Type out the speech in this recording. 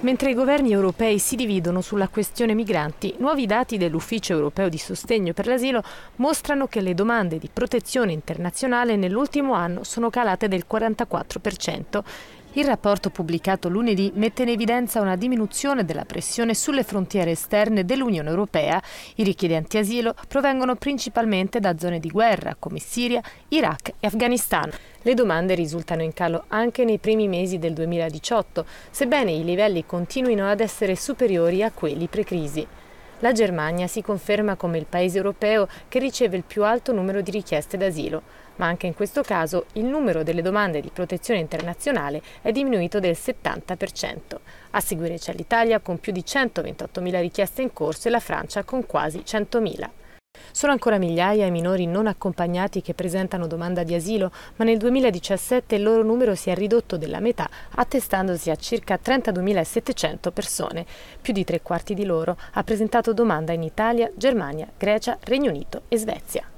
Mentre i governi europei si dividono sulla questione migranti, nuovi dati dell'Ufficio europeo di sostegno per l'asilo mostrano che le domande di protezione internazionale nell'ultimo anno sono calate del 44%. Il rapporto pubblicato lunedì mette in evidenza una diminuzione della pressione sulle frontiere esterne dell'Unione Europea. I richiedenti asilo provengono principalmente da zone di guerra come Siria, Iraq e Afghanistan. Le domande risultano in calo anche nei primi mesi del 2018, sebbene i livelli continuino ad essere superiori a quelli pre-crisi. La Germania si conferma come il paese europeo che riceve il più alto numero di richieste d'asilo, ma anche in questo caso il numero delle domande di protezione internazionale è diminuito del 70%. A seguire c'è l'Italia con più di 128.000 richieste in corso e la Francia con quasi 100.000. Sono ancora migliaia i minori non accompagnati che presentano domanda di asilo, ma nel 2017 il loro numero si è ridotto della metà, attestandosi a circa 32.700 persone. Più di tre quarti di loro ha presentato domanda in Italia, Germania, Grecia, Regno Unito e Svezia.